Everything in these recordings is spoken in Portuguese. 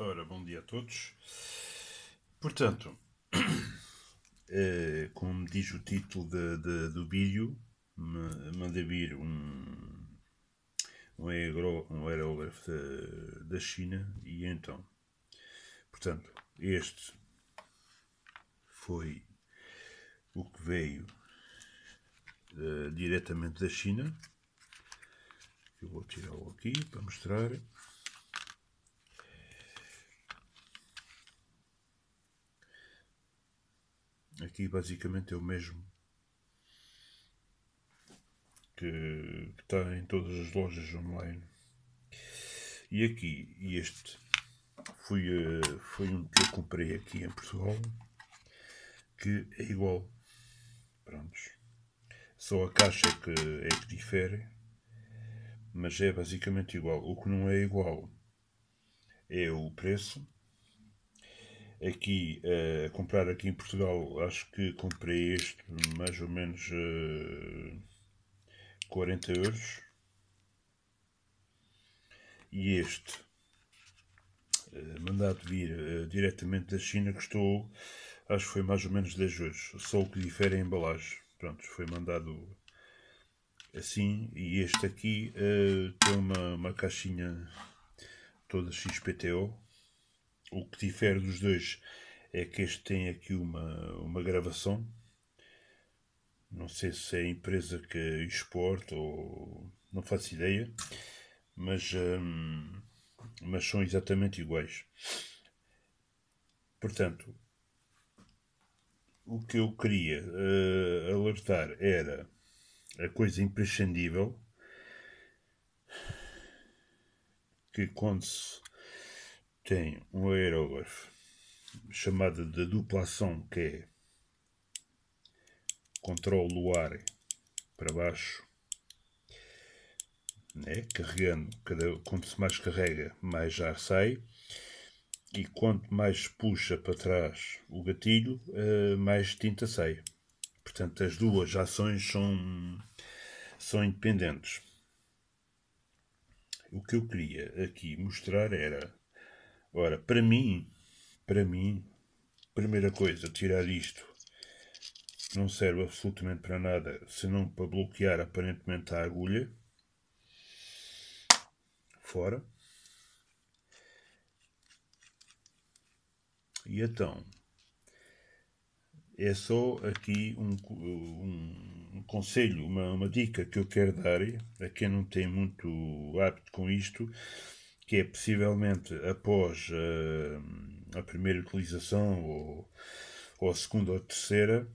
Ora, bom dia a todos. Portanto, eh, como diz o título de, de, do vídeo, mandei vir um, um, aero, um aerógrafo da, da China e então, portanto, este foi o que veio eh, diretamente da China. Eu vou tirá-lo aqui para mostrar. aqui basicamente é o mesmo que, está em todas as lojas online. E aqui, este foi, eh, foi um que eu comprei aqui em Portugal que é igual. Prontos. Só a caixa que, é que difere, mas é basicamente igual. O que não é igual é o preço aqui a uh, eh, comprar aqui em Portugal acho que comprei este mais ou menos uh, eh, 40 euros e este uh, mandado vir diretamente da China custou acho que foi mais ou menos 10 euros só o que difere é a embalagem pronto foi mandado assim e este aqui tem uma, uma caixinha toda XPTO o que difere dos dois é que este tem aqui uma, uma gravação. Não sei se é a empresa que exporta ou. não faço ideia. Mas, hum, mas são exatamente iguais. Portanto, o que eu queria uh, alertar era a coisa imprescindível que quando se tem um aerógrafo chamado de dupla ação, que é controle o ar para baixo, né? carregando, cada, quanto mais carrega, mais ar sai, e quanto mais puxa para trás o gatilho, eh, mais tinta sai. Portanto, as duas ações são, são independentes. O que eu queria aqui mostrar era Ora, para mim, para mim, primeira coisa, tirar isto não serve absolutamente para nada, senão para bloquear aparentemente a agulha. Fora. E então, é só aqui um, um, um conselho, uma, uma dica que eu quero dar a quem não tem muito hábito com isto, que é possivelmente após uh, a primeira utilização ou, ou a segunda ou a terceira,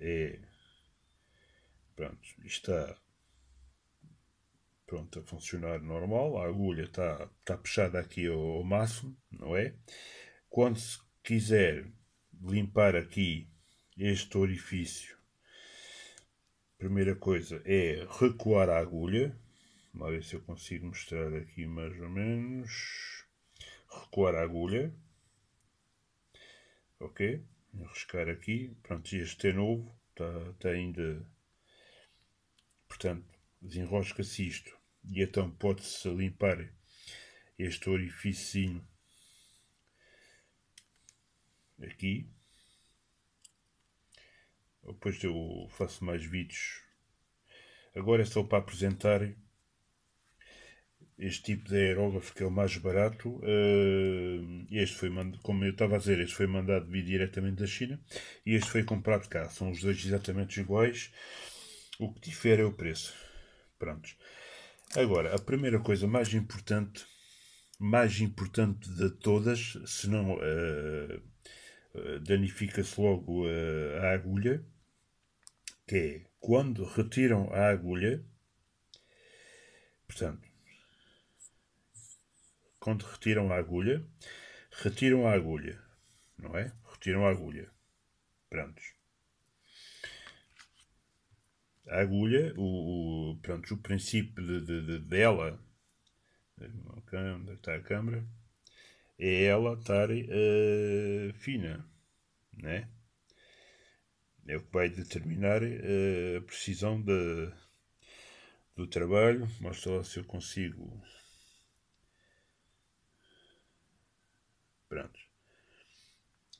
é pronto, está pronto a funcionar normal, a agulha está, está puxada aqui ao, ao máximo, não é? Quando se quiser limpar aqui este orifício, primeira coisa é recuar a agulha, Vamos ver se eu consigo mostrar aqui mais ou menos. Recuar a agulha. Ok? Enroscar aqui. Pronto, este é novo. Está, está ainda... Portanto, desenrosca-se isto. E então pode-se limpar este orifício aqui. Depois eu faço mais vídeos. Agora é só para apresentar este tipo de aerógrafo que é o mais barato. Eh, este foi mandado, como eu estava a dizer, este foi mandado vir diretamente da China e este foi comprado cá. São os dois exatamente iguais. O que difere é o preço. Prontos. Agora, a primeira coisa mais importante, mais importante de todas, se não uh, danifica-se logo uh, a agulha, que é quando retiram a agulha, portanto, quando retiram a agulha, retiram a agulha, não é? Retiram a agulha. Prontos. A agulha, o, o, pronto, o princípio de, de, de dela, onde é é está a câmara, é ela estar uh, fina, né? É o que vai determinar uh, a precisão de, do trabalho. Mostra lá se eu consigo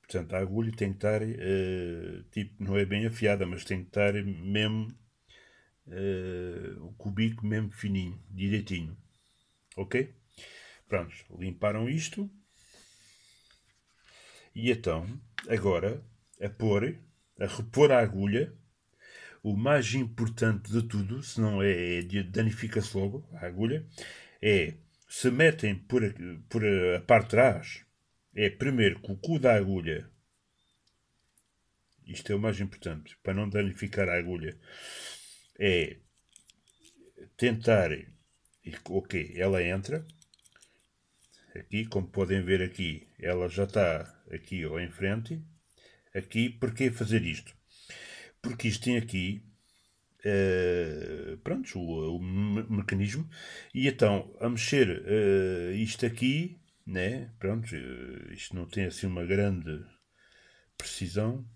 Portanto, a agulha tem que estar, uh, tipo, não é bem afiada, mas tem que estar mesmo, uh, o cubico mesmo fininho, direitinho. Ok? Pronto, limparam isto. E então, agora, a pôr, a repor a agulha, o mais importante de tudo, se não é, é danifica-se logo a agulha, é se metem por, por a parte de trás é primeiro com o cu da agulha. Isto é o mais importante, para não danificar a agulha. É tentar. Ok, ela entra. Aqui, como podem ver aqui, ela já está aqui ou em frente. Aqui, porquê fazer isto? Porque isto tem aqui Uh, pronto, o, o, mecanismo. E então, a mexer uh, isto aqui, né? Pronto, eh, isto não tem assim uma grande precisão.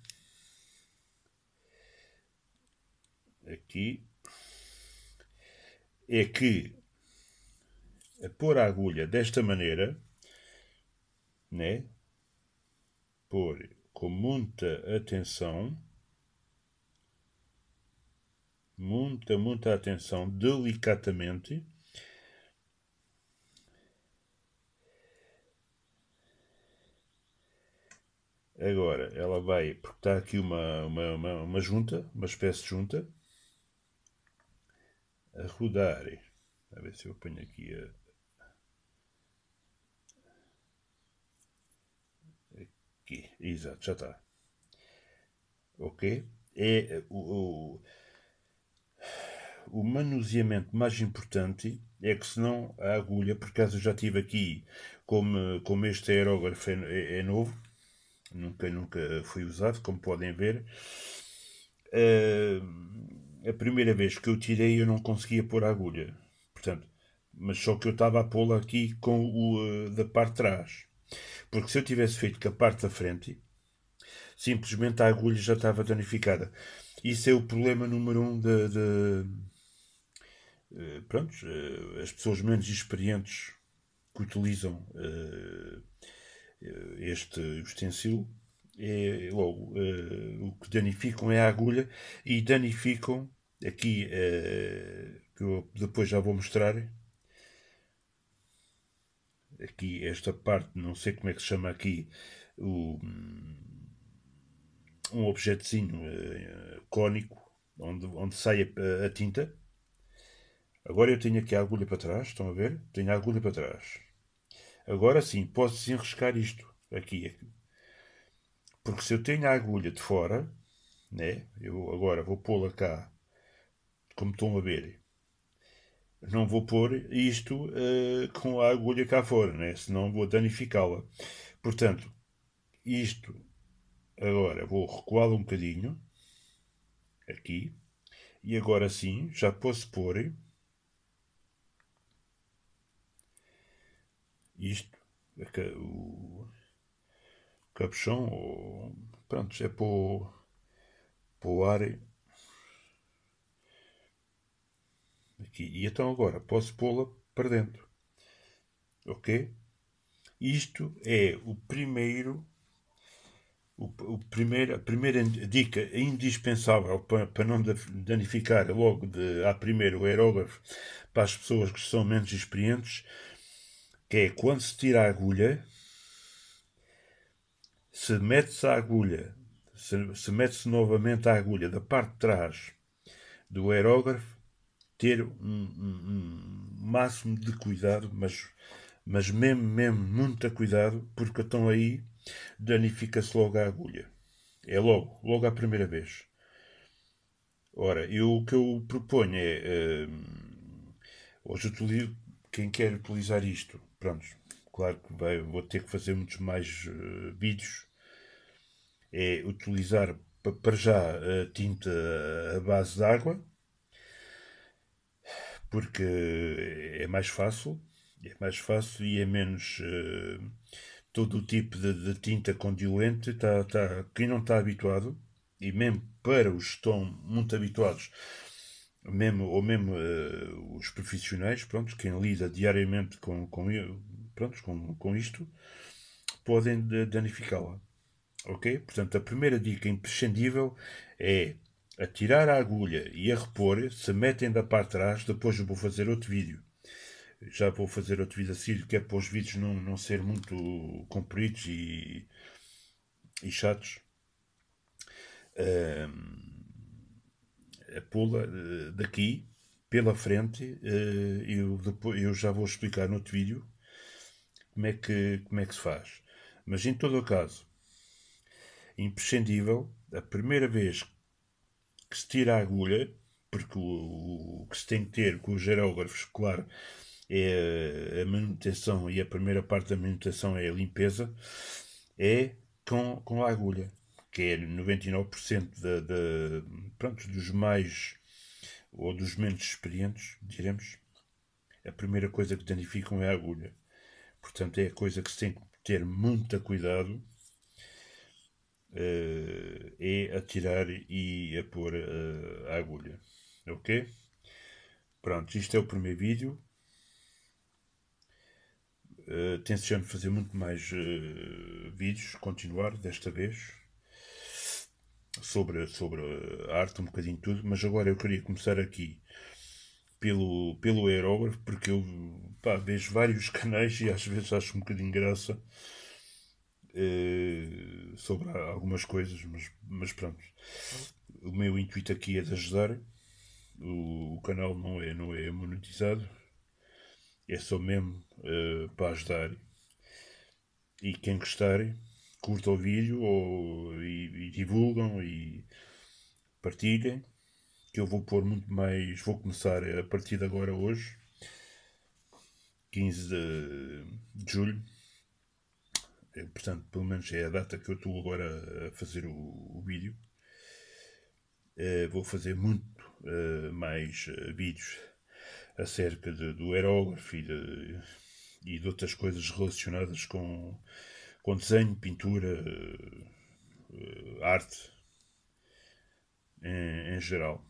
Aqui é que a pôr a agulha desta maneira, né? Pôr com muita atenção, muita, muita atenção, delicadamente. Agora, ela vai, porque está aqui uma, uma, uma, uma junta, uma espécie de junta, a rodar. A ver se eu ponho aqui a, Aqui, exato, já está. Ok? É o, o, o, manuseamento mais importante é que senão a agulha, por acaso eu já tive aqui, como, como este aerógrafo é, é novo, nunca, nunca foi usado, como podem ver. Uh, a primeira vez que eu tirei eu não conseguia pôr a agulha, portanto, mas só que eu estava a pô-la aqui com o uh, da parte de trás. Porque se eu tivesse feito com a parte da frente, simplesmente a agulha já estava danificada. Isso é o problema número um de, de uh, pronto, as pessoas menos experientes que utilizam este utensílio é, logo, uh, o que danificam é a agulha e danificam aqui, uh, que eu depois já vou mostrar, aqui esta parte, não sei como é que se chama aqui, o, hum, um objetozinho uh, eh, cônico, onde, onde sai a, a tinta. Agora eu tenho aqui a agulha para trás, estão a ver? Tenho a agulha para trás. Agora sim, posso desenroscar isto aqui. Porque se eu tenho a agulha de fora, né, eu agora vou pô-la cá, como estão a ver, não vou pôr isto uh, com a agulha cá fora, né, senão vou danificá-la. Portanto, isto agora vou recuá la um bocadinho, aqui, e agora sim já posso pôr Isto, é o capuchão, ou, pronto, é para o, para o ar. Aqui. E então agora posso pô-la para dentro. Ok? Isto é o primeiro, o, o primeiro a primeira dica indispensável para, para não danificar logo de, à primeira o aerógrafo para as pessoas que são menos experientes que é quando se tira a agulha, se mete-se a agulha, se, se mete-se novamente a agulha da parte de trás do aerógrafo, ter um, um, um máximo de cuidado, mas, mas mesmo, mesmo, muito cuidado, porque estão aí, danifica-se logo a agulha. É logo, logo à primeira vez. Ora, eu, o que eu proponho é. Uh, hoje utilizo, quem quer utilizar isto claro que vai, vou ter que fazer muitos mais uh, vídeos. É utilizar para já a tinta à base de água, porque é mais fácil, é mais fácil e é menos uh, todo o tipo de, de tinta com diluente. Tá, tá, quem não está habituado, e mesmo para os que estão muito habituados, mesmo, ou mesmo uh, os profissionais, pronto, quem lida diariamente com, com, pronto, com, com isto, podem danificá-la. Ok? Portanto, a primeira dica imprescindível é atirar a agulha e a repor, se metem da parte de trás, depois eu vou fazer outro vídeo. Já vou fazer outro vídeo assim, que é para os vídeos não, não ser muito compridos e, e chatos. Um, pula eh, daqui pela frente. Eh, eu, depois, eu já vou explicar no outro vídeo como é que, como é que se faz. Mas em todo o caso, imprescindível, a primeira vez que se tira a agulha, porque o, o que se tem que ter com os gerógrafos, claro, é a manutenção e a primeira parte da manutenção é a limpeza, é com, com a agulha que é 99% de, de, pronto, dos mais ou dos menos experientes, diremos, a primeira coisa que danificam é a agulha. Portanto, é a coisa que se tem que ter muito cuidado uh, é atirar e a pôr uh, a agulha. Ok? Pronto, isto é o primeiro vídeo. Uh, eh, tenciono fazer muito mais uh, vídeos, continuar desta vez sobre, sobre a arte, um bocadinho tudo, mas agora eu queria começar aqui pelo, pelo aerógrafo, porque eu pá, vejo vários canais e às vezes acho um bocadinho graça eh, sobre algumas coisas, mas, mas pronto. O meu intuito aqui é de ajudar. O, o canal não é, não é monetizado, é só mesmo eh, para ajudar. E quem gostar curtam o vídeo ou, e, e divulgam e partilhem que eu vou pôr muito mais vou começar a partir de agora hoje 15 de, de julho eu, é, portanto pelo menos é a data que eu estou agora a fazer o, o vídeo uh, vou fazer muito uh, mais uh, vídeos acerca de, do aerógrafo e de, e de outras coisas relacionadas com com desenho, pintura, eh, arte em, em geral.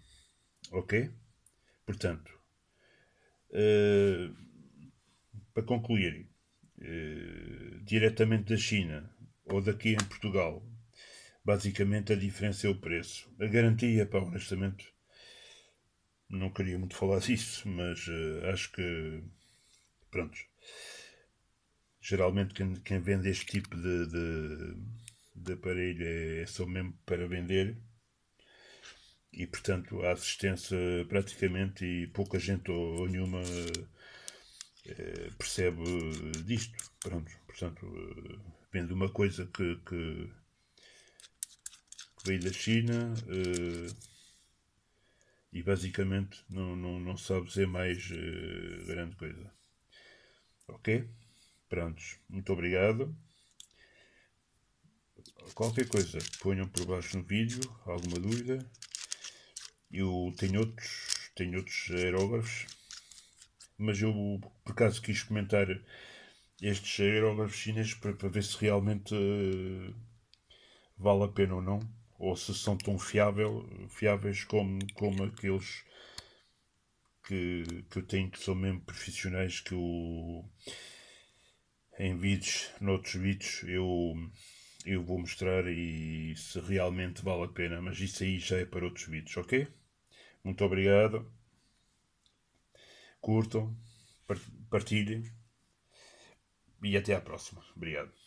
Ok? Portanto, uh, para concluir, uh, diretamente da China ou daqui em Portugal, basicamente a diferença é o preço. A garantia, o honestamente, não queria muito falar disso, mas uh, acho que. Prontos. Geralmente quem, quem vende este tipo de, de, de aparelho é, é, só mesmo para vender e portanto a assistência praticamente e pouca gente ou, ou nenhuma é, percebe disto. Pronto, portanto, eh, vende uma coisa que, que, que veio da China é, e basicamente não, não, não sabe dizer mais é, grande coisa. Ok? Prontos, muito obrigado. Qualquer coisa, ponham por baixo no vídeo, alguma dúvida. Eu tenho outros, tenho outros aerógrafos, mas eu por acaso quis comentar estes aerógrafos chineses para, para ver se realmente uh, vale a pena ou não, ou se são tão fiável, fiáveis como, como aqueles que, que eu tenho que são mesmo profissionais que eu em vídeos, noutros vídeos, eu, eu vou mostrar e se realmente vale a pena, mas isso aí já é para outros vídeos, ok? Muito obrigado. Curtam, partilhem e até à próxima. Obrigado.